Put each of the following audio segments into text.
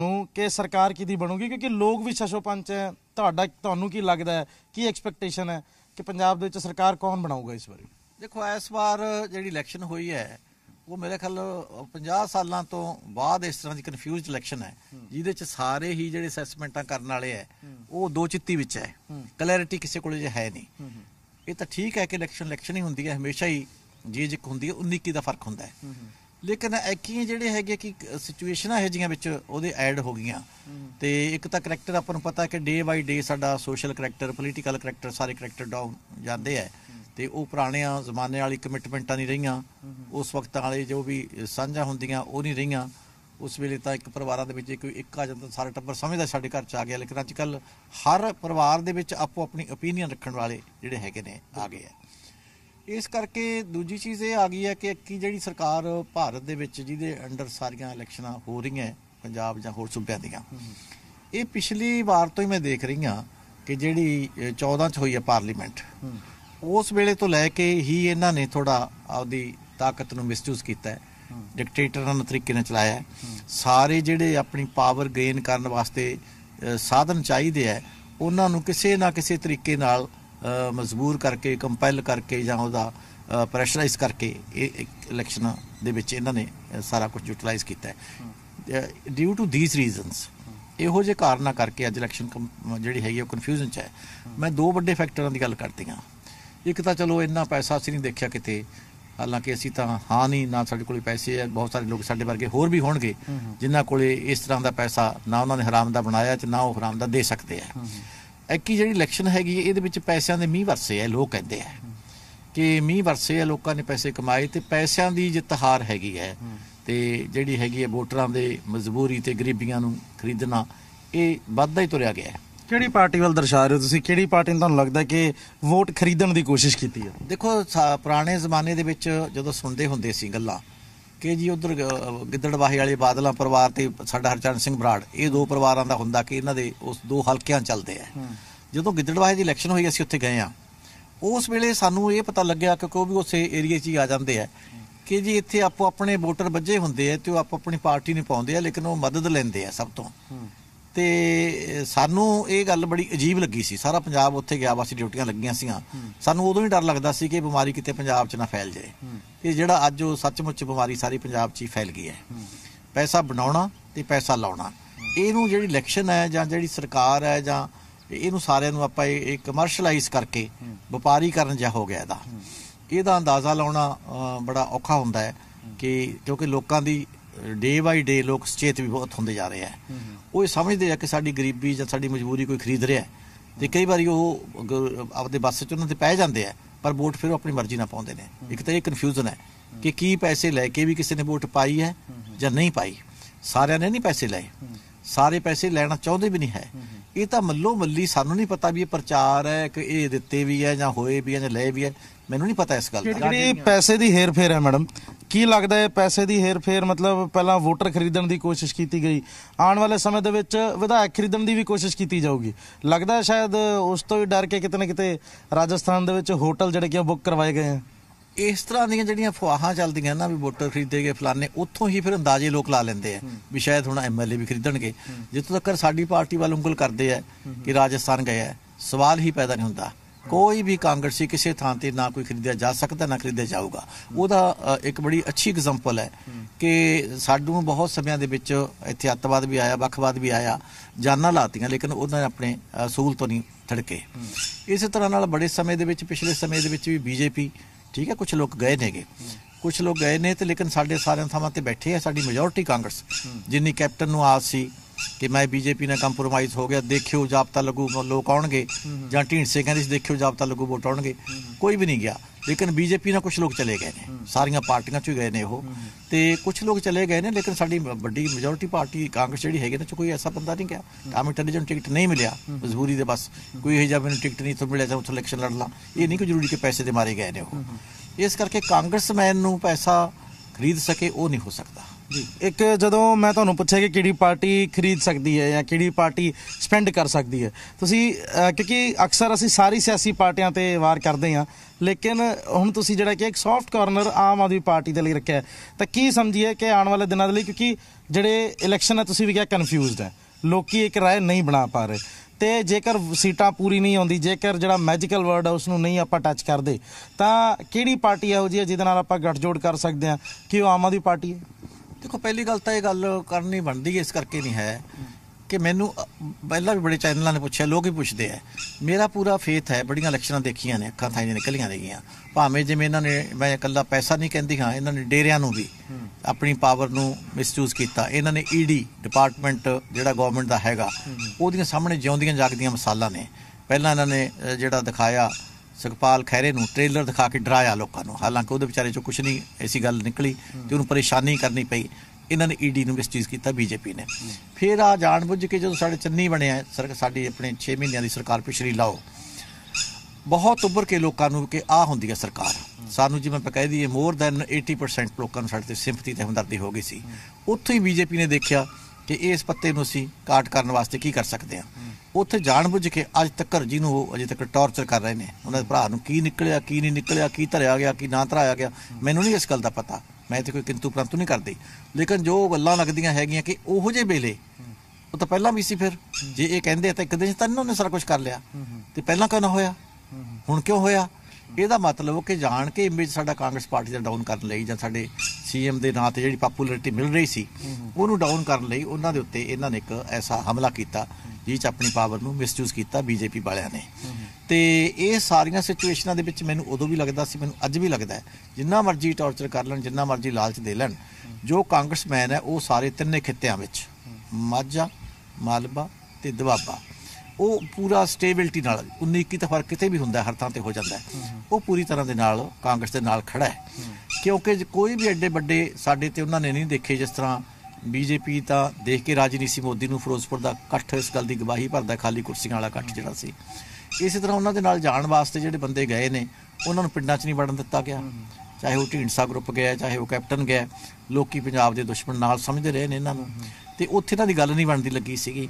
ਨੂੰ ਕਿ ਸਰਕਾਰ ਦੀ ਬਣੂਗੀ ਕਿਉਂਕਿ ਲੋਕ ਵੀ ਛਸ਼ੋ ਪੰਚ ਹੈ ਤੁਹਾਡਾ ਤੁਹਾਨੂੰ ਕੀ ਲੱਗਦਾ ਹੈ ਕੀ ਐਕਸਪੈਕਟੇਸ਼ਨ ਹੈ ਕਿ ਪੰਜਾਬ ਦੇ ਵਿੱਚ ਸਰਕਾਰ ਕੌਣ ਬਣਾਊਗਾ ਇਸ ਵਾਰੀ ਦੇਖੋ ਇਸ ਵਾਰ ਜਿਹੜੀ ਇਲੈਕਸ਼ਨ ਹੋਈ ਹੈ ਉਹ ਮੇਰੇ ਖਿਆਲ 50 ਸਾਲਾਂ ਤੋਂ ਬਾਅਦ ਇਸ ਤਰ੍ਹਾਂ ਦੀ ਕਨਫਿਊਜ਼ਡ ਇਲੈਕਸ਼ਨ ਹੈ ਜਿਹਦੇ ਵਿੱਚ ਸਾਰੇ ਹੀ ਜਿਹੜੇ ਅਸੈਸਮੈਂਟਾਂ ਕਰਨ ਵਾਲੇ ਹੈ ਉਹ ਦੋ ਚਿੱਤੀ ਵਿੱਚ ਹੈ ਕਲੈਰਿਟੀ ਕਿਸੇ ਕੋਲੇ ਜੇ ਹੈ ਨਹੀਂ ਇਹ ਤਾਂ ਠੀਕ ਹੈ ਕਿ ਇਲੈਕਸ਼ਨ ਇਲੈਕਸ਼ਨ ਹੀ ਹੁੰਦੀ ਹੈ ਹਮੇਸ਼ਾ ਹੀ ਜੀ ਜਿੱਕ ਹੁੰਦੀ ਹੈ 19 ਕੀ ਦਾ ਫਰਕ ਹੁੰਦਾ ਹੈ ਲੇਕਿਨ ਐਕੀਆਂ ਜਿਹੜੇ ਹੈਗੇ ਕਿ ਸਿਚੁਏਸ਼ਨਾਂ ਇਹ ਜੀਆਂ ਵਿੱਚ ਉਹਦੇ ਐਡ ਹੋ ਗਈਆਂ ਤੇ ਇੱਕ ਤਾਂ ਕੈਰੈਕਟਰ ਆਪਾਂ ਨੂੰ ਪਤਾ ਕਿ ਡੇ ਬਾਈ ਡੇ ਸਾਡਾ ਸੋਸ਼ਲ ਕੈਰੈਕਟਰ ਪੋਲੀਟੀਕਲ ਕੈਰੈਕਟਰ ਸਾਰੇ ਕੈਰੈਕਟਰ ਡਾਊਨ ਜਾਂਦੇ ਆ ਤੇ ਉਹ ਪੁਰਾਣਿਆਂ ਜ਼ਮਾਨੇ ਵਾਲੀ ਕਮਿਟਮੈਂਟਾਂ ਨਹੀਂ ਰਹੀਆਂ ਉਸ ਵਕਤ ਵਾਲੇ ਜੋ ਵੀ ਸਾਂਝਾ ਹੁੰਦੀਆਂ ਉਹ ਨਹੀਂ ਰਹੀਆਂ ਉਸ ਵੇਲੇ ਤਾਂ ਇੱਕ ਪਰਿਵਾਰਾਂ ਦੇ ਵਿੱਚ ਕੋਈ ਇੱਕ ਆ ਜਾਂਦਾ ਸਾਰੇ ਟੱਬਰ ਸਮਝਦਾ ਸਾਡੇ ਘਰ ਚ ਆ ਗਿਆ ਲੇਕਿਨ ਅੱਜ ਕੱਲ ਹਰ ਪਰਿਵਾਰ ਦੇ ਵਿੱਚ ਆਪੋ ਆਪਣੀ opinion ਰੱਖਣ ਵਾਲੇ ਜਿਹੜੇ ਹੈਗੇ ਨੇ ਆ ਗਏ ਆ ਇਸ ਕਰਕੇ ਦੂਜੀ ਚੀਜ਼ ਇਹ ਆ ਗਈ ਹੈ ਕਿ ਕੀ ਜਿਹੜੀ ਸਰਕਾਰ ਭਾਰਤ ਦੇ ਵਿੱਚ ਜਿਹਦੇ ਅੰਡਰ ਸਾਰੀਆਂ ਇਲੈਕਸ਼ਨਾਂ ਹੋ ਰਹੀਆਂ ਪੰਜਾਬ ਜਾਂ ਹੋਰ ਸੂਬਿਆਂ ਦੀਆਂ ਇਹ ਪਿਛਲੀ ਵਾਰ ਤੋਂ ਹੀ ਮੈਂ ਦੇਖ ਰਹੀ ਹਾਂ ਕਿ ਜਿਹੜੀ 14 ਚ ਹੋਈ ਹੈ ਪਾਰਲੀਮੈਂਟ ਉਸ ਵੇਲੇ ਤੋਂ ਲੈ ਕੇ ਹੀ ਇਹਨਾਂ ਨੇ ਥੋੜਾ ਆਪਦੀ ਤਾਕਤ ਨੂੰ ਮਿਸਯੂਜ਼ ਕੀਤਾ ਹੈ ਡਿਕਟੇਟਰਾਂ ਨਾਲ ਤਰੀਕੇ ਨਾਲ ਚਲਾਇਆ ਸਾਰੇ ਜਿਹੜੇ ਆਪਣੀ ਪਾਵਰ ਗੇਨ ਕਰਨ ਵਾਸਤੇ ਸਾਧਨ ਚਾਹੀਦੇ ਆ ਉਹਨਾਂ ਨੂੰ ਕਿਸੇ ਨਾ ਕਿਸੇ ਤਰੀਕੇ ਨਾਲ ਮਜਬੂਰ ਕਰਕੇ ਕੰਪੈਲ ਕਰਕੇ ਜਾਂ ਉਹਦਾ ਪ੍ਰੈਸ਼ਰਾਈਜ਼ ਕਰਕੇ ਇਹ ਇਲੈਕਸ਼ਨ ਦੇ ਵਿੱਚ ਇਹਨਾਂ ਨੇ ਸਾਰਾ ਕੁਝ ਯੂਟਿਲਾਈਜ਼ ਕੀਤਾ ਹੈ ਡਿਊ ਟੂ ਥੀਸ ਰੀਜ਼ਨਸ ਇਹੋ ਜੇ ਕਾਰਨਾ ਕਰਕੇ ਅੱਜ ਇਲੈਕਸ਼ਨ ਜਿਹੜੀ ਹੈਗੀ ਉਹ ਕਨਫਿਊਜ਼ਨ ਚ ਹੈ ਮੈਂ ਦੋ ਵੱਡੇ ਫੈਕਟਰਾਂ ਦੀ ਗੱਲ ਕਰਦੀ ਹਾਂ ਇੱਕ ਤਾਂ ਚਲੋ ਇੰਨਾ ਪੈਸਾ ਅਸੀਂ ਨਹੀਂ ਦੇਖਿਆ ਕਿਤੇ ਹਾਲਾਂਕਿ ਅਸੀਂ ਤਾਂ ਹਾਂ ਨਹੀਂ ਨਾ ਸਾਡੇ ਕੋਲੇ ਪੈਸੇ ਆ ਬਹੁਤ ਸਾਰੇ ਲੋਕ ਸਾਡੇ ਵਰਗੇ ਹੋਰ ਵੀ ਹੋਣਗੇ ਜਿਨ੍ਹਾਂ ਕੋਲੇ ਇਸ ਤਰ੍ਹਾਂ ਦਾ ਪੈਸਾ ਨਾ ਉਹਨਾਂ ਨੇ ਹਰਾਮ ਦਾ ਬਣਾਇਆ ਤੇ ਨਾ ਉਹ ਹਰਾਮ ਦਾ ਦੇ ਸਕਦੇ ਆ ਐਕੀ ਜਿਹੜੀ ਇਲੈਕਸ਼ਨ ਹੈਗੀ ਇਹਦੇ ਵਿੱਚ ਪੈਸਿਆਂ ਦੇ ਮੀਂਹ ਵਰਸੇ ਆ ਲੋਕ ਕਹਿੰਦੇ ਆ ਕਿ ਮੀਂਹ ਵਰਸੇ ਆ ਲੋਕਾਂ ਨੇ ਪੈਸੇ ਕਮਾਏ ਤੇ ਪੈਸਿਆਂ ਦੀ ਜਿੱਤ ਹਾਰ ਹੈਗੀ ਹੈ ਤੇ ਜਿਹੜੀ ਹੈਗੀ ਹੈ ਵੋਟਰਾਂ ਦੇ ਮਜਬੂਰੀ ਤੇ ਗਰੀਬੀਆਂ ਨੂੰ ਖਰੀਦਣਾ ਇਹ ਵੱਧਦਾ ਹੀ ਤੁਰਿਆ ਗਿਆ ਹੈ ਕਿਹੜੀ ਪਾਰਟੀ ਵੱਲ ਦਰਸਾ ਰਹੇ ਹੋ ਤੁਸੀਂ ਕਿਹੜੀ ਪਾਰਟੀ ਨੂੰ ਤੁਹਾਨੂੰ ਲੱਗਦਾ ਕਿ ਵੋਟ ਖਰੀਦਣ ਦੀ ਕੋਸ਼ਿਸ਼ ਕੀਤੀ ਹੈ ਦੇਖੋ ਪੁਰਾਣੇ ਜ਼ਮਾਨੇ ਦੇ ਵਿੱਚ ਜਦੋਂ ਸੁਣਦੇ ਹੁੰਦੇ ਸੀ ਗੱਲਾਂ ਕਿ ਜੀ ਉਧਰ ਗਿੱਦੜਵਾਹੇ ਵਾਲੇ ਬਾਦਲਾਂ ਪਰਿਵਾਰ ਤੇ ਸਾਡਾ ਹਰਚੰਦ ਸਿੰਘ ਬਰਾੜ ਇਹ ਦੋ ਪਰਿਵਾਰਾਂ ਦਾ ਹੁੰਦਾ ਕਿ ਇਹਨਾਂ ਦੇ ਉਸ ਦੋ ਹਲਕਿਆਂ ਚੱਲਦੇ ਆ ਜਦੋਂ ਗਿੱਦੜਵਾਹੇ ਦੀ ਇਲੈਕਸ਼ਨ ਹੋਈ ਅਸੀਂ ਉੱਥੇ ਗਏ ਆ ਉਸ ਵੇਲੇ ਸਾਨੂੰ ਇਹ ਪਤਾ ਲੱਗਿਆ ਕਿ ਉਹ ਵੀ ਉਸੇ ਏਰੀਆ 'ਚ ਹੀ ਆ ਜਾਂਦੇ ਆ ਕਿ ਜੀ ਇੱਥੇ ਆਪੋ ਆਪਣੇ ਵੋਟਰ ਵੱਜੇ ਹੁੰਦੇ ਆ ਤੇ ਉਹ ਆਪ ਆਪਣੀ ਪਾਰਟੀ ਨਹੀਂ ਪਾਉਂਦੇ ਆ ਲੇਕਿਨ ਉਹ ਮਦਦ ਲੈਂਦੇ ਆ ਸਭ ਤੋਂ ਤੇ ਸਾਨੂੰ ਇਹ ਗੱਲ ਬੜੀ ਅਜੀਬ ਲੱਗੀ ਸੀ ਸਾਰਾ ਪੰਜਾਬ ਉੱਥੇ ਗਿਆ ਵਾਸੀ ਡਿਊਟੀਆਂ ਲੱਗੀਆਂ ਸੀਆਂ ਸਾਨੂੰ ਉਦੋਂ ਹੀ ਡਰ ਲੱਗਦਾ ਸੀ ਕਿ ਬਿਮਾਰੀ ਕਿਤੇ ਪੰਜਾਬ 'ਚ ਨਾ ਫੈਲ ਜਾਏ ਤੇ ਜਿਹੜਾ ਅੱਜ ਉਹ ਸੱਚਮੁੱਚ ਬਿਮਾਰੀ ਸਾਰੀ ਪੰਜਾਬ 'ਚ ਹੀ ਫੈਲ ਗਈ ਹੈ ਪੈਸਾ ਬਣਾਉਣਾ ਤੇ ਪੈਸਾ ਲਾਉਣਾ ਇਹਨੂੰ ਜਿਹੜੀ ਇਲੈਕਸ਼ਨ ਹੈ ਜਾਂ ਜਿਹੜੀ ਸਰਕਾਰ ਹੈ ਜਾਂ ਇਹਨੂੰ ਸਾਰਿਆਂ ਨੂੰ ਆਪਾਂ ਇਹ ਕਮਰਸ਼ੀਅਲਾਈਜ਼ ਕਰਕੇ ਵਪਾਰੀ ਕਰਨ ਜਾ ਹੋ ਗਿਆ ਇਹਦਾ ਇਹਦਾ ਅੰਦਾਜ਼ਾ ਲਾਉਣਾ ਬੜਾ ਔਖਾ ਹੁੰਦਾ ਹੈ ਕਿ ਕਿਉਂਕਿ ਲੋਕਾਂ ਦੀ ਡੇ ਬਾਈ ਡੇ ਲੋਕ ਸਚੇਤ ਵੀ ਬਹੁਤ ਹੁੰਦੇ ਜਾ ਰਹੇ ਆ ਉਹ ਇਹ ਸਮਝਦੇ ਆ ਕਿ ਸਾਡੀ ਗਰੀਬੀ ਜਾਂ ਸਾਡੀ ਮਜਬੂਰੀ ਕੋਈ ਖਰੀਦ ਰਿਹਾ ਤੇ ਕਈ ਵਾਰੀ ਉਹ ਆਪਦੇ ਬੱਸ 'ਚ ਉਹਨਾਂ ਤੇ ਪੈ ਜਾਂਦੇ ਆ ਪਰ ਵੋਟ ਫਿਰ ਆਪਣੀ ਮਰਜ਼ੀ ਨਾਲ ਪਾਉਂਦੇ ਨੇ ਇੱਕ ਤਾਂ ਇਹ ਕਨਫਿਊਜ਼ਨ ਹੈ ਕਿ ਕੀ ਪੈਸੇ ਲੈ ਕੇ ਵੀ ਕਿਸੇ ਨੇ ਵੋਟ ਪਾਈ ਹੈ ਜਾਂ ਨਹੀਂ ਪਾਈ ਸਾਰਿਆਂ ਨੇ ਨਹੀਂ ਪੈਸੇ ਲਏ ਸਾਰੇ ਪੈਸੇ ਲੈਣਾ ਚਾਹੁੰਦੇ ਵੀ ਨਹੀਂ ਹੈ ਇਹ ਤਾਂ ਮੱਲੋ ਮੱਲੀ ਸਾਨੂੰ ਨਹੀਂ ਪਤਾ ਵੀ ਇਹ ਪ੍ਰਚਾਰ ਹੈ ਕਿ ਇਹ ਦਿੱਤੇ ਵੀ ਹੈ ਜਾਂ ਹੋਏ ਵੀ ਹੈ ਜਾਂ ਲਏ ਵੀ ਹੈ ਮੈਨੂੰ ਨਹੀਂ ਪਤਾ ਇਸ ਗੱਲ ਦਾ ਜਿਹੜੀ ਪੈਸੇ ਦੀ ਹੇਰ ਫੇਰ ਹੈ ਮੈਡਮ ਕੀ ਲੱਗਦਾ ਹੈ ਪੈਸੇ ਦੀ ਹੇਰ ਫੇਰ ਮਤਲਬ ਪਹਿਲਾਂ ਵੋਟਰ ਖਰੀਦਣ ਦੀ ਕੋਸ਼ਿਸ਼ ਕੀਤੀ ਗਈ ਆਉਣ ਵਾਲੇ ਸਮੇਂ ਦੇ ਵਿੱਚ ਵਿਧਾਇਕ ਖਰੀਦਣ ਦੀ ਵੀ ਕੋਸ਼ਿਸ਼ ਕੀਤੀ ਜਾਊਗੀ ਲੱਗਦਾ ਹੈ ਸ਼ਾਇਦ ਉਸ ਤੋਂ ਵੀ ਡਰ ਕੇ ਕਿਤੇ ਨਾ ਕਿਤੇ ਰਾਜਸਥਾਨ ਦੇ ਵਿੱਚ ਹੋਟਲ ਜਿਹੜੇ ਕਿ ਬੁੱਕ ਕਰਵਾਏ ਗਏ ਹਨ ਇਸ ਤਰ੍ਹਾਂ ਦੀਆਂ ਜਿਹੜੀਆਂ ਫਵਾਹਾਂ ਚੱਲਦੀਆਂ ਨਾ ਵੀ ਵੋਟਰ ਖਰੀਦੇਗੇ ਫਲਾਣੇ ਉੱਥੋਂ ਹੀ ਫਿਰ ਅੰਦਾਜ਼ੇ ਲੋਕ ਲਾ ਲੈਂਦੇ ਆ ਵੀ ਸ਼ਾਇਦ ਹੁਣ ਐਮਐਲਏ ਵੀ ਖਰੀਦਣਗੇ ਜਿੱਥੋਂ ਤੱਕ ਸਾਡੀ ਪਾਰਟੀ ਵੱਲ ਉਂਗਲ ਕਰਦੇ ਆ ਕਿ ਰਾਜਸਥਾਨ ਗਏ ਆ ਸਵਾਲ ਹੀ ਪੈਦਾ ਨਹੀਂ ਹੁੰਦਾ ਕੋਈ ਵੀ ਕਾਂਗਰਸੀ ਕਿਸੇ ਥਾਂ ਤੇ ਨਾ ਕੋਈ ਖਰੀਦਿਆ ਜਾ ਸਕਦਾ ਨਾ ਖਰੀਦਿਆ ਜਾਊਗਾ ਉਹਦਾ ਇੱਕ ਬੜੀ ਅੱਛੀ ਐਗਜ਼ਾਮਪਲ ਹੈ ਕਿ ਸਾਡੂ ਬਹੁਤ ਸਮਿਆਂ ਦੇ ਵਿੱਚ ਇੱਥੇ ਅੱਤਵਾਦ ਵੀ ਆਇਆ ਵੱਖਵਾਦ ਵੀ ਆਇਆ ਜਾਨਾਂ ਲਾਤੀਆਂ ਲੇਕਿਨ ਉਹਨਾਂ ਨੇ ਆਪਣੇ ਸੂਲ ਤੋਂ ਨਹੀਂ ਥੜਕੇ ਇਸੇ ਤਰ੍ਹਾਂ ਨਾਲ ਬੜੇ ਸਮੇਂ ਦੇ ਵਿੱਚ ਪਿਛਲੇ ਸਮੇਂ ਦੇ ਵਿੱਚ ਵੀ ਬੀਜੇਪੀ ਠੀਕ ਹੈ ਕੁਝ ਲੋਕ ਗਏ ਨੇਗੇ ਕੁਝ ਲੋਕ ਗਏ ਨੇ ਤੇ ਲੇਕਿਨ ਸਾਡੇ ਸਾਰਿਆਂ ਥਾਵਾਂ ਤੇ ਬੈਠੇ ਆ ਸਾਡੀ ਮੈਜੋਰਟੀ ਕਾਂਗਰਸ ਜਿੰਨੀ ਕੈਪਟਨ ਨੂੰ ਆਸ ਸੀ ਕਿ ਮੈਂ ਬੀਜੇਪੀ ਨਾਲ ਕੰਪਰੋਮਾਈਜ਼ ਹੋ ਗਿਆ ਦੇਖਿਓ ਜਾਪਤਾ ਲੱਗੂ ਲੋਕ ਆਉਣਗੇ ਜਾਂ ਢੀਂਡਸੇ ਕਹਿੰਦੇ ਸੀ ਦੇਖਿਓ ਜਾਪਤਾ ਲੱਗੂ ਵੋਟ ਆਉਣਗੇ ਕੋਈ ਵੀ ਨਹੀਂ ਗਿਆ ਲੇਕਿਨ ਬੀਜੇਪੀ ਨਾਲ ਕੁਝ ਲੋਕ ਚਲੇ ਗਏ ਨੇ ਸਾਰੀਆਂ ਪਾਰਟੀਆਂ ਚੋਂ ਗਏ ਨੇ ਉਹ ਤੇ ਕੁਝ ਲੋਕ ਚਲੇ ਗਏ ਨੇ ਲੇਕਿਨ ਸਾਡੀ ਵੱਡੀ ਮੈਜੋਰਟੀ ਪਾਰਟੀ ਕਾਂਗਰਸ ਜਿਹੜੀ ਹੈਗੀ ਨਾ ਚ ਕੋਈ ਐਸਾ ਬੰਦਾ ਨਹੀਂ ਗਿਆ ਆਮ ਇੰਟੈਲੀਜੈਂਟ ਟਿਕਟ ਨਹੀਂ ਮਿਲਿਆ ਮਜਬੂਰੀ ਦੇ ਬਸ ਕੋਈ ਇਹ ਜਾਂ ਮੈਨੂੰ ਟਿਕਟ ਨਹੀਂ ਤੋਂ ਮਿਲਿਆ ਤਾਂ ਉੱਥੇ ਇਲੈਕਸ਼ਨ ਲੜ ਲੜਨਾ ਇਹ ਨਹੀਂ ਕਿ ਜ਼ਰੂਰੀ ਕਿ ਪੈਸੇ ਦੇ ਮਾਰੇ ਗਏ ਨੇ ਉਹ ਇਸ ਕਰਕੇ ਕਾਂਗਰਸਮੈਨ ਨੂੰ ਪੈਸਾ ਖਰੀਦ ਸਕੇ ਉਹ ਨਹੀਂ ਹੋ ਸਕਦਾ ਇੱਕ ਜਦੋਂ ਮੈਂ ਤੁਹਾਨੂੰ ਪੁੱਛਿਆ ਕਿ ਕਿਹੜੀ ਪਾਰਟੀ ਖਰੀਦ ਸਕਦੀ ਹੈ ਜਾਂ ਕਿਹੜੀ ਪਾਰਟੀ ਸਪੈਂਡ ਕਰ ਸਕਦੀ ਹੈ ਤੁਸੀਂ ਕਿਉਂਕਿ ਅਕਸਰ ਅਸੀਂ ਸਾਰੀ ਸਿਆਸੀ ਪਾਰਟੀਆਂ ਤੇ ਵਾਰ ਕਰਦੇ ਹਾਂ ਲੇਕਿਨ ਹੁਣ ਤੁਸੀਂ ਜਿਹੜਾ ਕਿ ਇੱਕ ਸੌਫਟ ਕਾਰਨਰ ਆਮ ਆਦਮੀ ਪਾਰਟੀ ਦੇ ਲਈ ਰੱਖਿਆ ਤਾਂ ਕੀ ਸਮਝੀਏ ਕਿ ਆਉਣ ਵਾਲੇ ਦਿਨਾਂ ਦੇ ਲਈ ਕਿਉਂਕਿ ਜਿਹੜੇ ਇਲੈਕਸ਼ਨ ਹੈ ਤੁਸੀਂ ਵੀ ਕਿਹਾ ਕਨਫਿਊਜ਼ਡ ਹੈ ਲੋਕੀ ਇੱਕ رائے ਨਹੀਂ ਬਣਾ ਪਾ ਰਹੇ ਤੇ ਜੇਕਰ ਸੀਟਾਂ ਪੂਰੀ ਨਹੀਂ ਆਉਂਦੀ ਜੇਕਰ ਜਿਹੜਾ ਮੈਜੀਕਲ ਵਰਡ ਹੈ ਉਸ ਨੂੰ ਨਹੀਂ ਆਪਾਂ ਟੱਚ ਕਰਦੇ ਤਾਂ ਕਿਹੜੀ ਪਾਰਟੀ ਇਹੋ ਜਿਹੀ ਹੈ ਜਿਹਦੇ ਨਾਲ ਆਪਾਂ ਗੱਠਜੋੜ ਕਰ ਸਕਦੇ ਹਾਂ ਕਿ ਉਹ ਆਮ ਆਦਮੀ ਪਾਰਟੀ ਹੈ ਦੇਖੋ ਪਹਿਲੀ ਗੱਲ ਤਾਂ ਇਹ ਗੱਲ ਕਰਨੀ ਬਣਦੀ ਹੈ ਇਸ ਕਰਕੇ ਨਹੀਂ ਹੈ ਕਿ ਮੈਨੂੰ ਪਹਿਲਾਂ ਵੀ ਬੜੇ ਚੈਨਲਾਂ ਨੇ ਪੁੱਛਿਆ ਲੋਕ ਹੀ ਪੁੱਛਦੇ ਆ ਮੇਰਾ ਪੂਰਾ ਫੇਥ ਹੈ ਬੜੀਆਂ ਇਲੈਕਸ਼ਨਾਂ ਦੇਖੀਆਂ ਨੇ ਅੱਖਾਂ ਥਾਈਆਂ ਨਿਕਲੀਆਂ ਰਹੀਆਂ ਭਾਵੇਂ ਜਿਵੇਂ ਇਹਨਾਂ ਨੇ ਮੈਂ ਇਕੱਲਾ ਪੈਸਾ ਨਹੀਂ ਕਹਿੰਦੀ ਹਾਂ ਇਹਨਾਂ ਨੇ ਡੇਰਿਆਂ ਨੂੰ ਵੀ ਆਪਣੀ ਪਾਵਰ ਨੂੰ ਮਿਸਯੂਜ਼ ਕੀਤਾ ਇਹਨਾਂ ਨੇ ਈਡੀ e ਡਿਪਾਰਟਮੈਂਟ ਜਿਹੜਾ ਗਵਰਨਮੈਂਟ ਦਾ ਹੈਗਾ ਉਹਦੀਆਂ ਸਾਹਮਣੇ ਜਿਉਂਦੀਆਂ ਜਾਗਦੀਆਂ ਮਸਾਲਾ ਨੇ ਪਹਿਲਾਂ ਇਹਨਾਂ ਨੇ ਜਿਹੜਾ ਦਿਖਾਇਆ ਸੁਖਪਾਲ ਖੈਰੇ ਨੂੰ ਟ੍ਰੇਲਰ ਦਿਖਾ ਕੇ ਡਰਾਇਆ ਲੋਕਾਂ ਨੂੰ ਹਾਲਾਂਕਿ ਉਹਦੇ ਵਿਚਾਰੇ ਚੋਂ ਕੁਝ ਨਹੀਂ ਐਸੀ ਗੱਲ ਨਿਕਲੀ ਤੇ ਉਹਨੂੰ ਪਰੇਸ਼ਾਨੀ ਕਰਨੀ ਪਈ ਇਹਨਾਂ ਨੇ ਈਡੀ ਨੂੰ ਇਸ ਚੀਜ਼ ਕੀਤਾ ਬੀਜੇਪੀ ਨੇ ਫਿਰ ਆ ਜਾਣਬੁੱਝ ਕੇ ਜਦੋਂ ਸਾਡੇ ਚੰਨੀ ਬਣਿਆ ਸਾਡੀ ਆਪਣੇ 6 ਮਹੀਨਿਆਂ ਦੀ ਸਰਕਾਰ ਪਿਛਲੀ ਲਾਓ ਬਹੁਤ ਉੱਭਰ ਕੇ ਲੋਕਾਂ ਨੂੰ ਕਿ ਆ ਹੁੰਦੀ ਹੈ ਸਰਕਾਰ ਸਾਨੂੰ ਜਿਵੇਂ ਆਪਾਂ ਕਹਿ ਦਈਏ ਮੋਰ ਦੈਨ 80% ਲੋਕਾਂ ਨੂੰ ਸਾਡੇ ਤੇ ਸਿੰਪਥੀ ਤੇ ਹਮਦਰਦੀ ਹੋ ਗਈ ਸੀ ਉੱਥੇ ਹੀ ਬੀਜੇਪੀ ਨੇ ਦੇਖਿਆ ਕਿ ਇਸ ਪੱਤੇ ਨੂੰ ਅਸੀਂ ਕਾਟ ਕਰਨ ਵਾਸਤੇ ਕੀ ਕਰ ਸਕਦੇ ਹਾਂ ਉੱਥੇ ਜਾਣਬੁੱਝ ਕੇ ਅੱਜ ਤੱਕ ਜੀ ਨੂੰ ਉਹ ਅਜੇ ਤੱਕ ਟੌਰਚਰ ਕਰ ਰਹੇ ਨੇ ਉਹਨਾਂ ਦੇ ਭਰਾ ਨੂੰ ਕੀ ਨਿਕਲਿਆ ਕੀ ਨਹੀਂ ਨਿਕਲਿਆ ਕੀ ਧਰਿਆ ਗਿਆ ਕੀ ਨਾ ਧਰਾਇਆ ਗਿਆ ਮੈਨੂੰ ਨਹੀਂ ਇਸ ਗੱਲ ਦਾ ਪਤਾ ਮੈਂ ਤੇ ਕੋਈ ਕਿੰਤੂ ਪ੍ਰੰਤੂ ਨਹੀਂ ਕਰਦੀ ਲੇਕਿਨ ਜੋ ਗੱਲਾਂ ਲੱਗਦੀਆਂ ਹੈਗੀਆਂ ਕਿ ਉਹੋ ਜੇ ਵੇਲੇ ਉਹ ਤਾਂ ਪਹਿਲਾਂ ਵੀ ਸੀ ਫਿਰ ਜੇ ਇਹ ਕਹਿੰਦੇ ਤਾਂ ਇੱਕ ਦਿਨ ਤਾਂ ਇਹਨਾਂ ਨੇ ਸਾਰਾ ਕੁਝ ਕਰ ਲਿਆ ਤੇ ਪਹਿਲਾਂ ਕਿਉਂ ਨਾ ਹੋਇਆ ਹੁਣ ਕਿਉਂ ਹੋਇਆ ਇਹਦਾ ਮਤਲਬ ਉਹ ਕਿ ਜਾਣ ਕੇ ਇਮੇਜ ਸਾਡਾ ਕਾਂਗਰਸ ਪਾਰਟੀ ਦਾ ਡਾਊਨ ਕਰਨ ਲਈ ਜਾਂ ਸਾਡੇ ਸੀਐਮ ਦੇ ਨਾਂ ਤੇ ਜਿਹੜੀ ਪਪੂਲੈਰਿਟੀ ਮਿਲ ਰਹੀ ਸੀ ਉਹਨੂੰ ਡਾਊਨ ਕਰਨ ਲਈ ਉਹਨਾਂ ਦੇ ਉੱਤੇ ਇਹਨਾਂ ਨੇ ਇੱਕ ਐਸਾ ਹਮਲਾ ਕੀਤਾ ਜਿਸ ਆਪਣੀ ਪਾਵਰ ਨੂੰ ਮਿਸਯੂਜ਼ ਕੀਤਾ ਬੀਜੇਪੀ ਵਾਲਿਆਂ ਨੇ ਤੇ ਇਹ ਸਾਰੀਆਂ ਸਿਚੁਏਸ਼ਨਾਂ ਦੇ ਵਿੱਚ ਮੈਨੂੰ ਉਦੋਂ ਵੀ ਲੱਗਦਾ ਸੀ ਮੈਨੂੰ ਅੱਜ ਵੀ ਲੱਗਦਾ ਹੈ ਜਿੰਨਾ ਮਰਜ਼ੀ ਟੌਰਚਰ ਕਰ ਲੈਣ ਜਿੰਨਾ ਮਰਜ਼ੀ ਲਾਲਚ ਦੇ ਲੈਣ ਜੋ ਕਾਂਗਰਸਮੈਨ ਹੈ ਉਹ ਸਾਰੇ ਤਿੰਨੇ ਖਿੱਤਿਆਂ ਵਿੱਚ ਮਾਝਾ ਮਾਲਵਾ ਤੇ ਦਵਾਬਾ ਉਹ ਪੂਰਾ ਸਟੇਬਿਲਟੀ ਨਾਲ 19 ਤਾਂ ਫਰਕ ਕਿਤੇ ਵੀ ਹੁੰਦਾ ਹਰ ਥਾਂ ਤੇ ਹੋ ਜਾਂਦਾ ਉਹ ਪੂਰੀ ਤਰ੍ਹਾਂ ਦੇ ਨਾਲ ਕਾਂਗਰਸ ਦੇ ਨਾਲ ਖੜਾ ਹੈ ਕਿਉਂਕਿ ਕੋਈ ਵੀ ਐਡੇ ਵੱਡੇ ਸਾਡੇ ਤੇ ਉਹਨਾਂ ਨੇ ਨਹੀਂ ਦੇਖੇ ਜਿਸ ਤਰ੍ਹਾਂ ਬੀਜੇਪੀ ਤਾਂ ਦੇਖ ਕੇ ਰਾਜਨੀਤੀ ਮੋਦੀ ਨੂੰ ਫਿਰੋਜ਼ਪੁਰ ਦਾ ਇਕੱਠ ਇਸ ਗੱਲ ਦੀ ਗਵਾਹੀ ਭਰਦਾ ਖਾਲੀ ਕੁਰਸੀਆਂ ਵਾਲਾ ਇਕੱਠ ਜਿਹੜਾ ਸੀ ਇਸੇ ਤਰ੍ਹਾਂ ਉਹਨਾਂ ਦੇ ਨਾਲ ਜਾਣ ਵਾਸਤੇ ਜਿਹੜੇ ਬੰਦੇ ਗਏ ਨੇ ਉਹਨਾਂ ਨੂੰ ਪਿੰਡਾਂ 'ਚ ਨਹੀਂ ਵੜਨ ਦਿੱਤਾ ਗਿਆ ਚਾਹੇ ਉਹ ਢੀਂਡਸਾ ਗਰੁੱਪ ਗਿਆ ਚਾਹੇ ਉਹ ਕੈਪਟਨ ਗਿਆ ਲੋਕੀ ਪੰਜਾਬ ਦੇ ਦੁਸ਼ਮਣ ਨਾਲ ਸਮਝਦੇ ਰਹੇ ਨੇ ਇਹਨਾਂ ਨੂੰ ਤੇ ਉੱਥੇ ਤਾਂ ਦੀ ਗੱਲ ਨਹੀਂ ਬਣਦੀ ਲੱਗੀ ਸੀਗੀ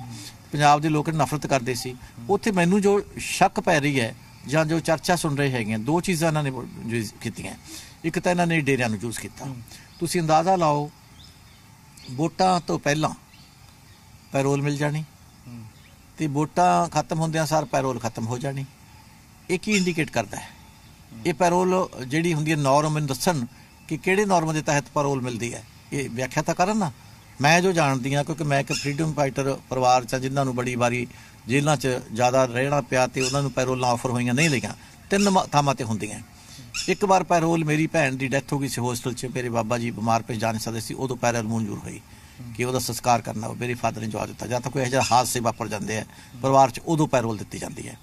ਪੰਜਾਬ ਦੇ ਲੋਕ ਨਫ਼ਰਤ ਕਰਦੇ ਸੀ ਉੱਥੇ ਮੈਨੂੰ ਜੋ ਸ਼ੱਕ ਪੈ ਰਹੀ ਹੈ ਜਾਂ ਜੋ ਚਰਚਾ ਸੁਣ ਰਹੇ ਹੈਗੇ ਦੋ ਚੀਜ਼ਾਂ ਇਹਨਾਂ ਨੇ ਕੀਤੀਆਂ ਇੱਕ ਤਾਂ ਇਹਨਾਂ ਨੇ ਡੇਰਿਆਂ ਨੂੰ ਚੂਜ਼ ਕੀਤਾ ਤੁਸੀਂ ਅੰਦਾਜ਼ਾ ਲਾਓ ਵੋਟਾਂ ਤੋਂ ਪਹਿਲਾਂ ਪੈਰੋਲ ਮਿਲ ਜਾਣੀ ਤੇ ਵੋਟਾਂ ਖਤਮ ਹੁੰਦਿਆਂ ਸਾਰ ਪੈਰੋਲ ਖਤਮ ਹੋ ਜਾਣੀ ਇਹ ਕੀ ਇੰਡੀਕੇਟ ਕਰਦਾ ਹੈ ਇਹ ਪੈਰੋਲ ਜਿਹੜੀ ਹੁੰਦੀ ਹੈ ਨੌਰਮ ਨੂੰ ਦੱਸਣ ਕਿ ਕਿਹੜੇ ਨੌਰਮ ਦੇ ਤਹਿਤ ਪੈਰੋਲ ਮਿਲਦੀ ਹੈ ਇਹ ਵਿਆਖਿਆ ਤਾਂ ਕਰਨ ਨਾ ਮੈਂ ਜੋ ਜਾਣਦੀ ਹਾਂ ਕਿਉਂਕਿ ਮੈਂ ਇੱਕ ਫਰੀडम ਫਾਈਟਰ ਪਰਿਵਾਰ ਚ ਜਿਨ੍ਹਾਂ ਨੂੰ ਬੜੀ ਵਾਰੀ ਜੇਲ੍ਹਾਂ 'ਚ ਜ਼ਿਆਦਾ ਰਹਿਣਾ ਪਿਆ ਤੇ ਉਹਨਾਂ ਨੂੰ ਪੈਰੋਲਾਂ ਆਫਰ ਹੋਈਆਂ ਨਹੀਂ ਲਈਆਂ ਤਿੰਨ ਥਾਵਾਂ ਤੇ ਹੁੰਦੀਆਂ ਇੱਕ ਵਾਰ ਪੈਰੋਲ ਮੇਰੀ ਭੈਣ ਦੀ ਡੈਥ ਹੋ ਗਈ ਸੀ ਹੋਸਟਲ 'ਚ ਮੇਰੇ ਬਾਬਾ ਜੀ ਬਿਮਾਰ ਪਏ ਜਾਣ ਸਦੇ ਸੀ ਉਦੋਂ ਪੈਰੋਲ ਮਨਜ਼ੂਰ ਹੋਈ ਕਿ ਉਹਦਾ ਸੰਸਕਾਰ ਕਰਨਾ ਉਹ ਮੇਰੇ ਫਾਦਰ ਨੇ ਜਵਾਬ ਦਿੱਤਾ ਜਾਂ ਤਾਂ ਕੋਈ ਅਜਿਹਾ ਹਾਦਸੇ ਵਾਪਰ ਜਾਂਦੇ ਆ ਪਰਿਵਾਰ 'ਚ ਉਦੋਂ ਪੈਰੋਲ ਦਿੱਤੀ ਜਾਂਦੀ ਹੈ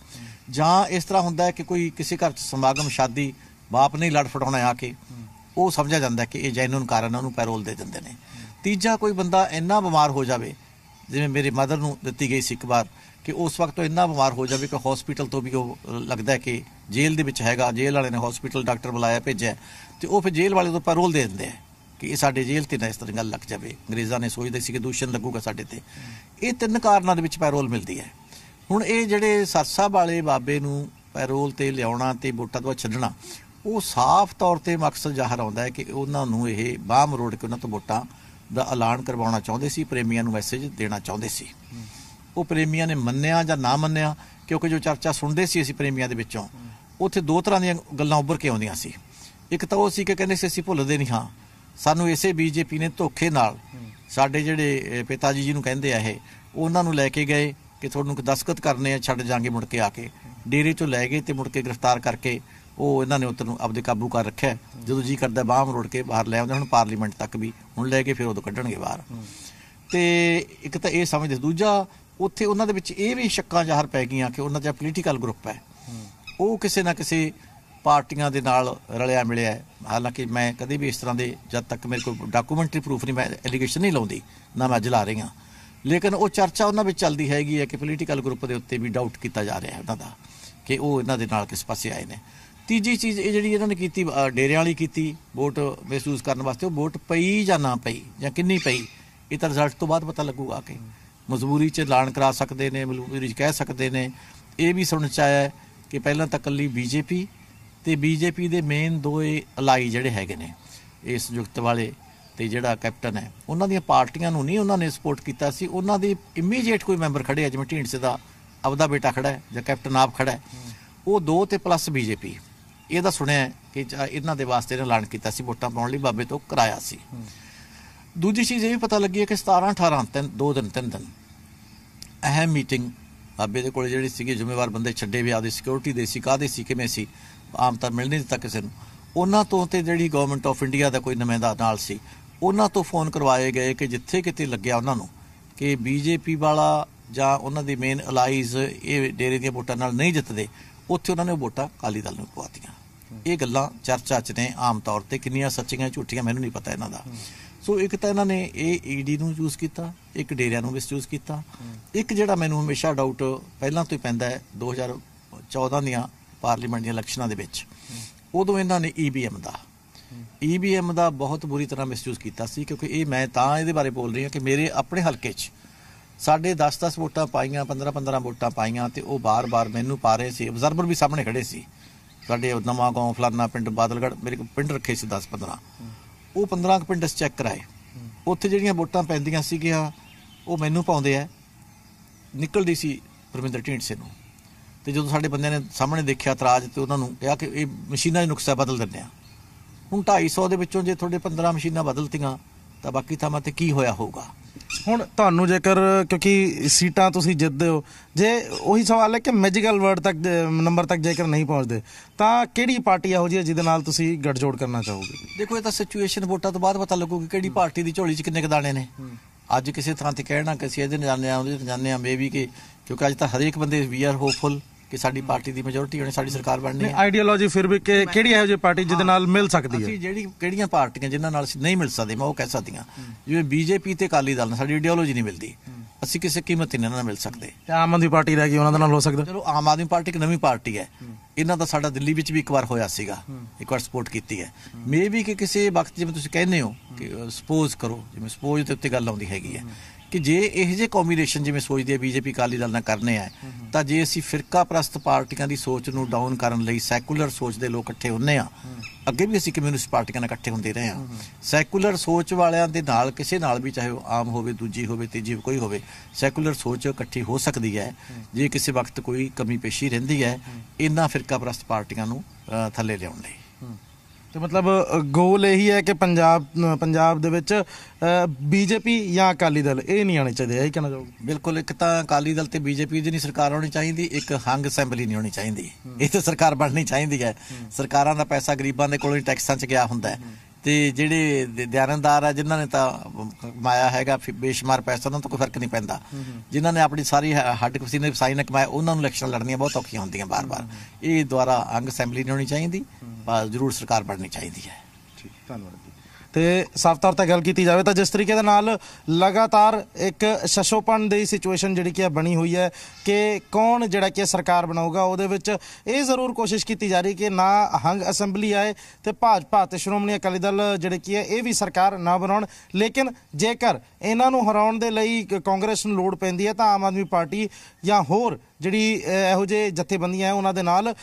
ਜਾਂ ਇਸ ਤਰ੍ਹਾਂ ਹੁੰਦਾ ਹੈ ਕਿ ਕੋਈ ਕਿਸੇ ਘਰ 'ਚ ਸਮਾਗਮ ਸ਼ਾਦੀ ਬਾਪ ਨਹੀਂ ਲੜ ਫਟਾਉਣਾ ਆ ਕੇ ਉਹ ਸਮਝਿਆ ਜਾਂਦਾ ਕਿ ਇਹ ਜੈਨੂਨ ਕਾਰਨ ਉਹਨੂੰ ਪੈਰੋਲ ਦੇ ਦਿੰਦੇ ਨੇ ਤੀਜਾ ਕੋਈ ਬੰਦਾ ਇੰਨਾ ਬਿਮਾਰ ਹੋ ਜਾਵੇ ਜਿਵੇਂ ਮੇਰੇ ਮਦਰ ਨੂੰ ਦਿੱਤੀ ਗਈ ਸੀ ਇੱਕ ਵਾਰ ਕਿ ਉਸ ਵਕਤ ਉਹ ਇੰਨਾ ਬਿਮਾਰ ਹੋ ਜਾਵੇ ਕਿ ਹਸਪੀਟਲ ਤੋਂ ਵੀ ਉਹ ਲੱਗਦਾ ਹੈ ਕਿ ਜੇਲ੍ਹ ਦੇ ਵਿੱਚ ਹੈਗਾ ਜੇਲ੍ਹ ਵਾਲੇ ਨੇ ਹਸਪੀਟਲ ਡਾਕਟਰ ਬੁਲਾਇਆ ਭੇਜਿਆ ਤੇ ਉਹ ਫਿਰ ਜੇਲ੍ਹ ਵਾਲੇ ਤੋਂ ਪੈਰੋਲ ਦੇ ਦਿੰਦੇ ਆ ਕਿ ਇਹ ਸਾਡੇ ਜੇਲ੍ਹ ਤੇ ਨਾ ਇਸ ਤਰ੍ਹਾਂ ਗੱਲ ਲੱਗ ਜਾਵੇ ਅੰਗਰੇਜ਼ਾਂ ਨੇ ਸੋਚਦੇ ਸੀ ਕਿ ਦੂਸ਼ਣ ਲੱਗੂਗਾ ਸਾਡੇ ਤੇ ਇਹ ਤਿੰਨ ਕਾਰਨਾਂ ਦੇ ਵਿੱਚ ਪੈਰੋਲ ਮਿਲਦੀ ਹੈ ਹੁਣ ਇਹ ਜਿਹੜੇ ਸਰਸਾ ਵਾਲੇ ਬਾਬੇ ਨੂੰ ਪੈਰੋਲ ਤੇ ਲਿਆਉਣਾ ਤੇ ਵੋਟਾਂ ਤੋਂ ਛੱਡਣਾ ਉਹ ਸਾਫ਼ ਤੌਰ ਤੇ ਮਕਸਦ ਜ਼ਾਹਰ ਆਉਂਦਾ ਹੈ ਕਿ ਉਹਨਾਂ ਨੂੰ ਇਹ ਬਾਹ ਰੋੜ ਕੇ ਉਹਨਾਂ ਤੋਂ ਬੋਟਾ ਦਾ ਐਲਾਨ ਕਰਵਾਉਣਾ ਚਾਹੁੰਦੇ ਸੀ ਪ੍ਰੇਮੀਆਂ ਨੂੰ ਮੈਸੇਜ ਦੇਣਾ ਚਾਹੁੰਦੇ ਸੀ ਉਹ ਪ੍ਰੇਮੀਆਂ ਨੇ ਮੰਨਿਆ ਜਾਂ ਨਾ ਮੰਨਿਆ ਕਿਉਂਕਿ ਜੋ ਚਰਚਾ ਸੁਣਦੇ ਸੀ ਅਸੀਂ ਪ੍ਰੇਮੀਆਂ ਦੇ ਵਿੱਚੋਂ ਉੱਥੇ ਦੋ ਤਰ੍ਹਾਂ ਦੀਆਂ ਗੱਲਾਂ ਉੱਭਰ ਕੇ ਆਉਂਦੀਆਂ ਸੀ ਇੱਕ ਤਾਂ ਉਹ ਸੀ ਕਿ ਕਹਿੰਦੇ ਸੀ ਅਸੀਂ ਭੁੱਲਦੇ ਨਹੀਂ ਹਾਂ ਸਾਨੂੰ ਇਸੇ ਬੀਜੇਪੀ ਨੇ ਧੋਖੇ ਨਾਲ ਸਾਡੇ ਜਿਹੜੇ ਪਿਤਾ ਜੀ ਜੀ ਨੂੰ ਕਹਿੰਦੇ ਆ ਇਹ ਉਹਨਾਂ ਨੂੰ ਲੈ ਕੇ ਗਏ ਕਿ ਤੁਹਾਨੂੰ ਦਸਖਤ ਕਰਨੇ ਆ ਛੱਡ ਜਾਾਂਗੇ ਮੁੜ ਕੇ ਆ ਕੇ ਡੇਰੇ ਚੋਂ ਲੈ ਗਏ ਤੇ ਮੁੜ ਕੇ ਗ੍ਰਿਫਤਾਰ ਕਰਕੇ ਉਹ ਇਹਨਾਂ ਨੇ ਉੱਤਰ ਨੂੰ ਆਪਦੇ ਕਾਬੂ ਕਰ ਰੱਖਿਆ ਜਦੋਂ ਜੀ ਕਰਦਾ ਬਾਹਰ ਮਰੋੜ ਕੇ ਬਾਹਰ ਲੈ ਆਉਂਦੇ ਹੁਣ ਪਾਰਲੀਮੈਂਟ ਤੱਕ ਵੀ ਹੁਣ ਲੈ ਕੇ ਫਿਰ ਉਦੋਂ ਕੱਢਣਗੇ ਬਾਹਰ ਤੇ ਇੱਕ ਤਾਂ ਇਹ ਸਮਝਦੇ ਦੂਜਾ ਉੱਥੇ ਉਹਨਾਂ ਦੇ ਵਿੱਚ ਇਹ ਵੀ ਸ਼ੱਕਾਂ ਜ਼ਾਹਰ ਪੈ ਗਈਆਂ ਕਿ ਉਹਨਾਂ ਦਾ ਪੋਲੀਟੀਕਲ ਗਰੁੱਪ ਹੈ ਉਹ ਕਿਸੇ ਨਾ ਕਿਸੇ ਪਾਰਟੀਆਂ ਦੇ ਨਾਲ ਰਲਿਆ ਮਿਲਿਆ ਹੈ ਹਾਲਾਂਕਿ ਮੈਂ ਕਦੇ ਵੀ ਇਸ ਤਰ੍ਹਾਂ ਦੇ ਜਦ ਤੱਕ ਮੇਰੇ ਕੋਲ ਡਾਕੂਮੈਂਟਰੀ ਪ੍ਰੂਫ ਨਹੀਂ ਮੈਂ ਐਲੀਗੇਸ਼ਨ ਨਹੀਂ ਲਾਉਂਦੀ ਨਾ ਮੈਂ ਜਲਾ ਰਹੀ ਹਾਂ ਲੇਕਿਨ ਉਹ ਚਰਚਾ ਉਹਨਾਂ ਵਿੱਚ ਚੱਲਦੀ ਹੈਗੀ ਹੈ ਕਿ ਪੋਲੀਟੀਕਲ ਗਰੁੱਪ ਦੇ ਉੱਤੇ ਵੀ ਡਾਊਟ ਕੀਤਾ ਜਾ ਰਿਹਾ ਹੈ ਉਹਨਾਂ ਦਾ ਕਿ ਉਹ ਇਹਨਾਂ ਦੇ ਨਾਲ ਕਿਸ ਪਾਸੇ ਆਏ ਨੇ ਤੀਜੀ ਚੀਜ਼ ਇਹ ਜਿਹੜੀ ਇਹਨਾਂ ਨੇ ਕੀਤੀ ਡੇਰਿਆਂ ਵਾਲੀ ਕੀਤੀ ਵੋਟ ਮਹਿਸੂਸ ਕਰਨ ਵਾਸਤੇ ਉਹ ਵੋਟ ਪਈ ਜਾਂ ਨਾ ਪਈ ਜਾਂ ਕਿੰਨੀ ਪਈ ਇਹ ਤਾਂ ਰਿਜ਼ਲਟ ਤੋਂ ਬਾਅਦ ਪਤਾ ਲੱਗੂਗਾ ਕਿ ਮਜਬੂਰੀ 'ਚ ਐਲਾਨ ਕਰਾ ਸਕਦੇ ਨੇ ਮਜਬੂਰੀ 'ਚ ਕਹਿ ਸਕਦੇ ਨੇ ਇਹ ਵੀ ਸੁਣਨ 'ਚ ਆਇਆ ਕਿ ਪਹਿਲਾਂ ਤਾਂ ਕੱਲੀ ਬੀਜੇਪੀ ਤੇ ਬੀਜੇਪੀ ਦੇ ਮੇਨ ਦੋ ਅਲਾਈ ਜਿਹੜੇ ਹੈਗੇ ਨੇ ਇਸ ਜੁਗਤ ਵਾਲੇ ਤੇ ਜਿਹੜਾ ਕੈਪਟਨ ਹੈ ਉਹਨਾਂ ਦੀਆਂ ਪਾਰਟੀਆਂ ਨੂੰ ਨਹੀਂ ਉਹਨਾਂ ਨੇ ਸਪੋਰਟ ਕੀਤਾ ਸੀ ਉਹਨਾਂ ਦੇ ਇਮੀਡੀਏਟ ਕੋਈ ਮੈਂਬਰ ਖੜੇ ਜਿਵੇਂ ਢੀਂਡਸੇ ਦਾ ਆਪਦਾ ਬੇਟਾ ਖੜਾ ਹੈ ਜਾਂ ਕੈਪਟਨ ਆਪ ਖੜਾ ਹੈ ਉਹ ਦੋ ਤੇ ਪਲੱਸ ਬੀਜੇਪੀ ਇਹਦਾ ਸੁਣਿਆ ਕਿ ਇਹਨਾਂ ਦੇ ਵਾਸਤੇ ਇਹਨਾਂ ਐਲਾਨ ਕੀਤਾ ਸੀ ਵੋਟਾਂ ਪਾਉਣ ਲਈ ਬਾਬੇ ਤੋਂ ਕਰਾਇਆ ਸੀ ਦੂਜੀ ਚੀਜ਼ ਇਹ ਵੀ ਪਤਾ ਲੱਗੀ ਹੈ ਕਿ 17 18 ਤਿੰਨ ਦੋ ਦਿਨ ਤਿੰਨ ਦਿਨ ਅਹਿਮ ਮੀਟਿੰਗ ਬਾਬੇ ਦੇ ਕੋਲ ਜਿਹੜੀ ਸੀਗੀ ਜ਼ਿੰਮੇਵਾਰ ਬੰਦੇ ਛੱਡੇ ਵੀ ਆਦੇ ਸਿਕਿਉਰਿਟੀ ਦੇ ਸੀ ਕਾਦੇ ਸੀ ਕਿਵੇਂ ਸੀ ਆਮ ਤਾਂ ਮਿਲ ਨਹੀਂ ਦਿੱਤਾ ਕਿਸੇ ਨੂੰ ਉਹਨਾਂ ਤੋਂ ਤੇ ਜਿਹੜੀ ਗਵਰਨਮੈਂਟ ਆਫ ਇੰਡੀਆ ਦਾ ਕੋਈ ਨਮੇਂਦਾ ਨਾਲ ਸੀ ਉਹਨਾਂ ਤੋਂ ਫੋਨ ਕਰਵਾਏ ਗਏ ਕਿ ਜਿੱਥੇ ਕਿਤੇ ਲੱਗਿਆ ਉਹਨਾਂ ਨੂੰ ਕਿ ਬੀਜੇਪੀ ਵਾਲਾ ਜਾਂ ਉਹਨਾਂ ਦੀ ਮੇਨ ਅਲਾਈਜ਼ ਇਹ ਡੇਰੇ ਦੀਆਂ ਵੋਟਾਂ ਨਾਲ ਨਹੀਂ ਜਿੱਤਦੇ ਉੱਥੇ ਉਹਨਾਂ ਨੇ ਵੋਟਾਂ ਕਾਲੀ ਦਲ ਨੂੰ ਪਵਾਤੀਆਂ ਇਹ ਗੱਲਾਂ ਚਰਚਾ 'ਚ ਨੇ ਆਮ ਤੌਰ ਤੇ ਕਿੰਨੀਆਂ ਸੱਚੀਆਂ ਝੂਠੀਆਂ ਮੈਨੂੰ ਨਹੀਂ ਪਤਾ ਇਹਨਾਂ ਦਾ ਸੋ ਇੱਕ ਤਾਂ ਇਹਨਾਂ ਨੇ ਇਹ ਈਡੀ e ਨੂੰ ਯੂਜ਼ ਕੀਤਾ ਇੱਕ ਡੇਰਿਆਂ ਨੂੰ ਵੀ ਯੂਜ਼ ਕੀਤਾ ਇੱਕ ਜਿਹੜਾ ਮੈਨੂੰ ਹਮੇਸ਼ਾ ਡਾਊਟ ਪਹਿਲਾਂ ਤੋਂ ਹੀ ਪੈਂਦਾ ਹੈ 2014 ਦੀਆਂ ਪਾਰਲੀਮੈਂਟ ਦੀਆਂ ਇਲੈਕਸ਼ਨਾਂ ਦੇ ਵਿੱਚ ਉਦੋਂ ਇਹਨਾਂ ਨੇ ਈਬੀਐਮ e ਦਾ ਈਬੀਐਮ e ਦਾ ਬਹੁਤ ਬੁਰੀ ਤਰ੍ਹਾਂ ਮਿਸਯੂਜ਼ ਕੀਤਾ ਸੀ ਕਿਉਂਕਿ ਇਹ ਮੈਂ ਤਾਂ ਇਹਦੇ ਬਾਰੇ ਬੋਲ ਰਹੀ ਹਾਂ ਕਿ ਮੇਰੇ ਆਪਣੇ ਹਲਕੇ 'ਚ ਸਾਡੇ 10-10 ਵੋਟਾਂ ਪਾਈਆਂ 15-15 ਵੋਟਾਂ ਪਾਈਆਂ ਤੇ ਉਹ ਬਾਰ-ਬਾਰ ਮੈਨੂੰ ਪਾ ਰਹੇ ਸੀ ਅਬਜ਼ਰਵਰ ਵੀ ਸਾਹਮਣੇ ਖੜੇ ਸੀ ਸਾਡੇ ਨਵਾਂ ਗਾਉਂ ਫਲਾਨਾ ਪਿੰਡ ਬਾਦਲਗੜ ਮੇਰੇ ਕੋ ਪਿੰਡ ਰੱਖੇ ਸੀ 10 15 ਉਹ 15 ਕ ਪਿੰਡ ਅਸ ਚੈੱਕ ਕਰਾਏ ਉੱਥੇ ਜਿਹੜੀਆਂ ਵੋਟਾਂ ਪੈਂਦੀਆਂ ਸੀ ਸੀਗੀਆਂ ਉਹ ਮੈਨੂੰ ਪਾਉਂਦੇ ਆ ਨਿਕਲਦੀ ਸੀ ਪਰਮਿੰਦਰ ਢੀਂਡਸੇ ਨੂੰ ਤੇ ਜਦੋਂ ਸਾਡੇ ਬੰਦਿਆਂ ਨੇ ਸਾਹਮਣੇ ਦੇਖਿਆ ਇਤਰਾਜ਼ ਤੇ ਉਹਨਾਂ ਨੂੰ ਕਿਹਾ ਕਿ ਇਹ ਮਸ਼ੀਨਾਂ ਦੇ ਨੁਕਸਾ ਬਦਲ ਦਿੰਦੇ ਆ ਹੁਣ 250 ਦੇ ਵਿੱਚੋਂ ਜੇ ਤੁਹਾਡੇ 15 ਮਸ਼ੀਨਾਂ ਬਦਲਤੀਆਂ ਤਾਂ ਬਾਕੀ ਥਾਵਾਂ ਤੇ ਕੀ ਹੋਇਆ ਹੋਊਗਾ ਹੁਣ ਤੁਹਾਨੂੰ ਜੇਕਰ ਕਿਉਂਕਿ ਸੀਟਾਂ ਤੁਸੀਂ ਜਿੱਤਦੇ ਹੋ ਜੇ ਉਹੀ ਸਵਾਲ ਹੈ ਕਿ ਮੈਜੀਕਲ ਵਰਡ ਤੱਕ ਨੰਬਰ ਤੱਕ ਜੇਕਰ ਨਹੀਂ ਪਹੁੰਚਦੇ ਤਾਂ ਕਿਹੜੀ ਪਾਰਟੀ ਹੋ ਜੀ ਜਿਹਦੇ ਨਾਲ ਤੁਸੀਂ ਗੱਠਜੋੜ ਕਰਨਾ ਚਾਹੋਗੇ ਦੇਖੋ ਇਹ ਤਾਂ ਸਿਚੁਏਸ਼ਨ ਵੋਟਾਂ ਤੋਂ ਬਾਅਦ ਪਤਾ ਲੱਗੂਗੀ ਕਿਹੜੀ ਪਾਰਟੀ ਦੀ ਝੋਲੀ 'ਚ ਕਿੰਨੇ ਕਦਾਣੇ ਨੇ ਅੱਜ ਕਿਸੇ ਥਾਂ ਤੇ ਕਹਿਣਾ ਕਿ ਅਸੀਂ ਇਹਦੇ ਨਾਲ ਜਾਂਦੇ ਆ ਉਹਦੇ ਨਾਲ ਆ ਮੇਬੀ ਕਿ ਕਿਉਂਕਿ ਅੱਜ ਤਾਂ ਹਰੇਕ ਬੰਦੇ ਵੀ ਆਰ ਹੋਪਫੁਲ ਕਿ ਸਾਡੀ ਪਾਰਟੀ ਦੀ ਮੈਜੋਰਟੀ ਹੋਣੀ ਸਾਡੀ ਸਰਕਾਰ ਬਣਨੀ ਹੈ ਆਈਡੀਓਲੋਜੀ ਫਿਰ ਵੀ ਕਿ ਕਿਹੜੀ ਇਹੋ ਜਿਹੀ ਪਾਰਟੀ ਜਿਹਦੇ ਨਾਲ ਮਿਲ ਸਕਦੀ ਹੈ ਅਸੀਂ ਜਿਹੜੀ ਕਿਹੜੀਆਂ ਪਾਰਟੀਆਂ ਜਿਨ੍ਹਾਂ ਨਾਲ ਅਸੀਂ ਨਹੀਂ ਮਿਲ ਸਕਦੇ ਮੈਂ ਉਹ ਕਹਿ ਸਕਦੀਆਂ ਜਿਵੇਂ ਬੀਜੇਪੀ ਤੇ ਅਕਾਲੀ ਦਲ ਨਾਲ ਸਾਡੀ ਆਈਡੀਓਲੋਜੀ ਨਹੀਂ ਮਿਲਦੀ ਅਸੀਂ ਕਿਸੇ ਕੀਮਤ ਇਹਨਾਂ ਨਾਲ ਮਿਲ ਸਕਦੇ ਤੇ ਆਮ ਆਦਮੀ ਪਾਰਟੀ ਰਹਿ ਗਈ ਉਹਨਾਂ ਦੇ ਨਾਲ ਹੋ ਸਕਦਾ ਚਲੋ ਆਮ ਆਦਮੀ ਪਾਰਟੀ ਇੱਕ ਨਵੀਂ ਪਾਰਟੀ ਹੈ ਇਹਨਾਂ ਦਾ ਸਾਡਾ ਦਿੱਲੀ ਵਿੱਚ ਵੀ ਇੱਕ ਵਾਰ ਹੋਇਆ ਸੀਗਾ ਇੱਕ ਵਾਰ ਸਪੋਰਟ ਕੀਤੀ ਹੈ ਮੇ ਵੀ ਕਿ ਕਿਸੇ ਵਕਤ ਜਿਵੇਂ ਤੁਸੀਂ ਕਹਿੰਦੇ ਹੋ ਕਿ ਸਪੋਜ਼ ਕਰੋ ਜਿਵੇਂ ਸਪੋਜ਼ ਦੇ ਉੱਤੇ ਗੱਲ ਆਉਂਦੀ ਹੈਗੀ ਹੈ ਕਿ ਜੇ ਇਹ ਜੇ ਕੰਬੀਨੇਸ਼ਨ ਜਿਵੇਂ ਸੋਚਦੀ ਹੈ ਬੀਜੇਪੀ ਕਾਲੀ ਦਲ ਨਾਲ ਕਰਨੇ ਆ ਤਾਂ ਜੇ ਅਸੀਂ ਫਿਰਕਾ ਪ੍ਰਸਤ ਪਾਰਟੀਆਂ ਦੀ ਸੋਚ ਨੂੰ ਡਾਊਨ ਕਰਨ ਲਈ ਸੈਕੂਲਰ ਸੋਚ ਦੇ ਲੋਕ ਇਕੱਠੇ ਹੁੰਨੇ ਆ ਅੱਗੇ ਵੀ ਅਸੀਂ ਕਮਿਊਨਿਸਟ ਪਾਰਟੀਆਂ ਨਾਲ ਇਕੱਠੇ ਹੁੰਦੇ ਰਹੇ ਆ ਸੈਕੂਲਰ ਸੋਚ ਵਾਲਿਆਂ ਦੇ ਨਾਲ ਕਿਸੇ ਨਾਲ ਵੀ ਚਾਹੇ ਉਹ ਆਮ ਹੋਵੇ ਦੂਜੀ ਹੋਵੇ ਤੀਜੀ ਕੋਈ ਹੋਵੇ ਸੈਕੂਲਰ ਸੋਚ ਇਕੱਠੀ ਹੋ ਸਕਦੀ ਹੈ ਜੇ ਕਿਸੇ ਵਕਤ ਕੋਈ ਕਮੀ ਪੇਸ਼ੀ ਰਹਿੰਦੀ ਹੈ ਇਹਨਾਂ ਫਿਰਕਾ ਪ੍ਰਸਤ ਪਾਰਟੀਆਂ ਨੂੰ ਥੱਲੇ ਲਿਆਉਣ ਲਈ ਤੇ ਮਤਲਬ ਗੋਲ ਇਹੀ ਹੈ ਕਿ ਪੰਜਾਬ ਪੰਜਾਬ ਦੇ ਵਿੱਚ ਬੀਜੇਪੀ ਜਾਂ ਅਕਾਲੀ ਦਲ ਇਹ ਨਹੀਂ ਆਣੇ ਚਾਹੀਦੇ ਇਹ ਕਹਿਣਾ ਚਾਹੋਗੇ ਬਿਲਕੁਲ ਇੱਕ ਤਾਂ ਅਕਾਲੀ ਦਲ ਤੇ ਬੀਜੇਪੀ ਦੀ ਨਹੀਂ ਸਰਕਾਰ ਹੋਣੀ ਚਾਹੀਦੀ ਇੱਕ ਹੰਗ ਅਸੈਂਬਲੀ ਨਹੀਂ ਹੋਣੀ ਚਾਹੀਦੀ ਇਹ ਤੇ ਸਰਕਾਰ ਬਣਨੀ ਚਾਹੀਦੀ ਹੈ ਸਰਕਾਰਾਂ ਦਾ ਪੈਸਾ ਗਰੀਬਾਂ ਦੇ ਕੋਲੋਂ ਹੀ ਟੈਕਸਾਂ 'ਚ ਗਿਆ ਹੁੰਦਾ ਹੈ ਤੇ ਜਿਹੜੇ ਦਿਆਨਦਾਰ ਆ ਜਿਨ੍ਹਾਂ ਨੇ ਤਾਂ ਕਮਾਇਆ ਹੈਗਾ ਬੇਸ਼ੁਮਾਰ ਪੈਸਾ ਉਹਨਾਂ ਨੂੰ ਕੋਈ ਫਰਕ ਨਹੀਂ ਪੈਂਦਾ ਜਿਨ੍ਹਾਂ ਨੇ ਆਪਣੀ ਸਾਰੀ ਹੱਡ ਕਸੀਨੇ ਪਸਾਈ ਨੇ ਕਮਾਇਆ ਉਹਨਾਂ ਨੂੰ ਇਲੈਕਸ਼ਨ ਲੜਨੀਆਂ ਬਹੁਤ ਔਖੀਆਂ ਹੁੰਦੀਆਂ ਬਾਰ-ਬਾਰ ਇਹ ਦੁਆਰਾ ਅੰਗ ਅਸੈਂਬਲੀ ਨਹੀਂ ਹੋਣੀ ਚਾਹੀਦੀ ਪਰ ਜ਼ਰੂਰ ਸਰਕਾਰ ਬਣਨੀ ਚਾਹੀਦੀ ਹੈ ਠੀਕ ਧੰਨਵਾਦ ਤੇ ਸਾਫ਼ ਤੌਰ ਤੇ ਗੱਲ ਕੀਤੀ ਜਾਵੇ ਤਾਂ ਜਿਸ ਤਰੀਕੇ ਦੇ ਨਾਲ ਲਗਾਤਾਰ ਇੱਕ ਸ਼ਸ਼ੋਪਣ ਦੀ ਸਿਚੁਏਸ਼ਨ ਜਿਹੜੀ ਕਿ ਬਣੀ ਹੋਈ ਹੈ ਕਿ ਕੌਣ ਜਿਹੜਾ ਕਿ ਸਰਕਾਰ ਬਣਾਊਗਾ ਉਹਦੇ ਵਿੱਚ ਇਹ ਜ਼ਰੂਰ ਕੋਸ਼ਿਸ਼ ਕੀਤੀ ਜਾ ਰਹੀ ਕਿ ਨਾ ਹੰਗ ਅਸੈਂਬਲੀ ਆਏ ਤੇ ਭਾਜਪਾ ਤੇ ਸ਼੍ਰੋਮਣੀ ਅਕਾਲੀ ਦਲ ਜਿਹੜੇ ਕੀ ਹੈ ਇਹ ਵੀ ਸਰਕਾਰ ਨਾ ਬਣਾਉਣ ਲੇਕਿਨ ਜੇਕਰ ਇਹਨਾਂ ਨੂੰ ਹਰਾਉਣ ਦੇ ਲਈ ਕਾਂਗਰਸ ਨੂੰ ਲੋੜ ਪੈਂਦੀ ਹੈ ਤਾਂ ਆਮ ਆਦਮੀ ਪਾਰਟੀ ਜਾਂ ਹੋਰ ਜਿਹੜੀ ਇਹੋ ਜਿਹੇ ਜਥੇਬੰਦੀਆਂ ਉਹਨਾਂ ਦੇ ਨਾਲ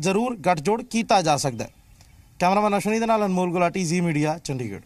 ਜ਼ਰੂਰ ਗੱਠਜੋੜ ਕੀਤਾ ਜਾ ਸਕਦਾ ਹੈ ਕੈਮਰਾਮੈਨ ਅਸ਼ਵਨੀ ਦੇ ਨਾਲ ਅਨਮੋਲ ਗੁਲਾਟੀ ਜ਼ੀ ਮੀਡੀਆ ਚੰਡੀਗੜ੍ਹ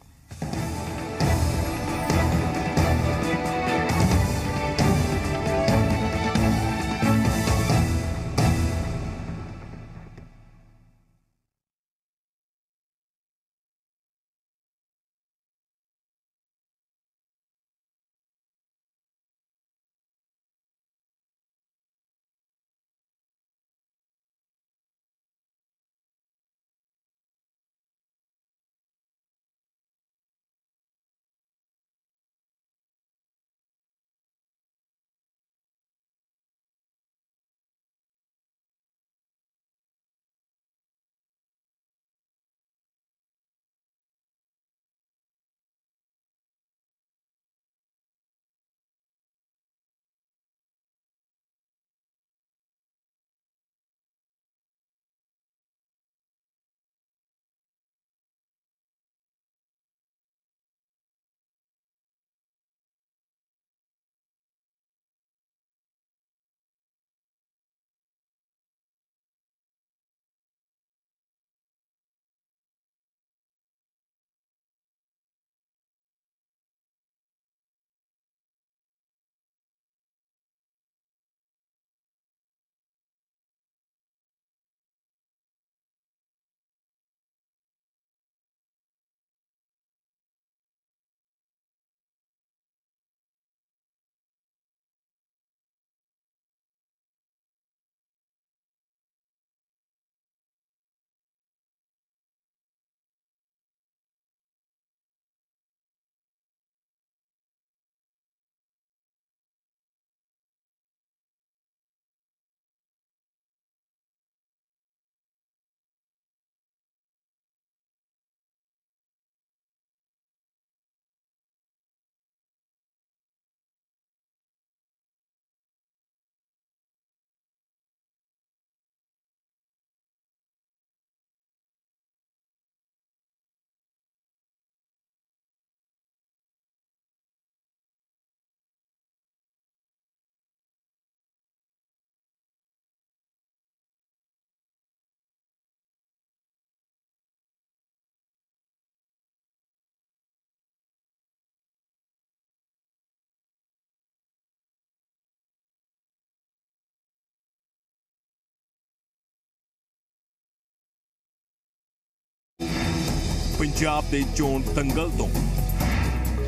ਪੰਜਾਬ ਦੇ ਚੋਣ ਦੰਗਲ ਤੋਂ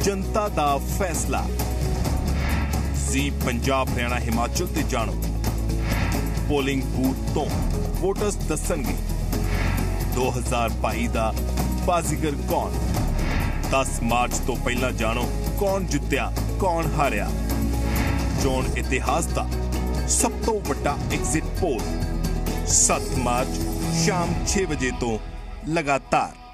ਜਨਤਾ ਦਾ ਫੈਸਲਾ ਜੀ ਪੰਜਾਬ ਹਰਿਆਣਾ ਹਿਮਾਚਲ ਤੇ ਜਾਣੋ ਪੋਲਿੰਗ ਬੂਥ ਤੋਂ ਵੋਟਰਸ ਦੱਸਣਗੇ 2022 ਦਾ ਬਾਜ਼ੀਗਰ ਕੌਣ 10 ਮਾਰਚ ਤੋਂ ਪਹਿਲਾਂ ਜਾਣੋ ਕੌਣ ਜਿੱਤਿਆ ਕੌਣ ਹਾਰਿਆ ਚੋਣ ਇਤਿਹਾਸ ਦਾ ਸਭ ਤੋਂ ਵੱਡਾ ਐਗਜ਼ਿਟ ਪੋਲ 7 ਮਾਰਚ ਸ਼ਾਮ 6 ਵਜੇ ਤੋਂ ਲਗਾਤਾਰ